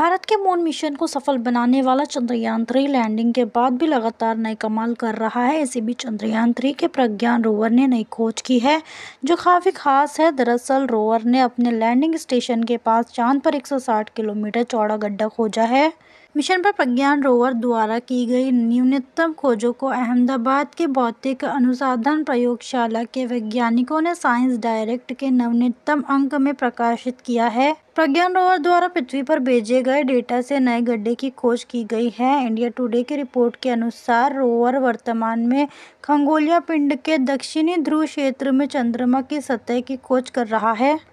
भारत के moon mission को सफल बनाने वाला चंद्रयान थ्री लैंडिंग के बाद भी लगातार नए कमाल कर रहा है इसी बीच चंद्रयान थ्री के प्रज्ञान रोवर ने नई खोज की है जो काफ़ी खास है दरअसल रोवर ने अपने लैंडिंग स्टेशन के पास चांद पर 160 किलोमीटर चौड़ा गड्ढा खोजा है मिशन पर प्रज्ञान रोवर द्वारा की गई न्यूनतम खोजों को अहमदाबाद के भौतिक अनुसंधान प्रयोगशाला के वैज्ञानिकों ने साइंस डायरेक्ट के नवनीतम अंक में प्रकाशित किया है प्रज्ञान रोवर द्वारा पृथ्वी पर भेजे गए डेटा से नए गड्ढे की खोज की गई है इंडिया टुडे की रिपोर्ट के अनुसार रोवर वर्तमान में खंगोलिया पिंड के दक्षिणी ध्रुव क्षेत्र में चंद्रमा की सतह की खोज कर रहा है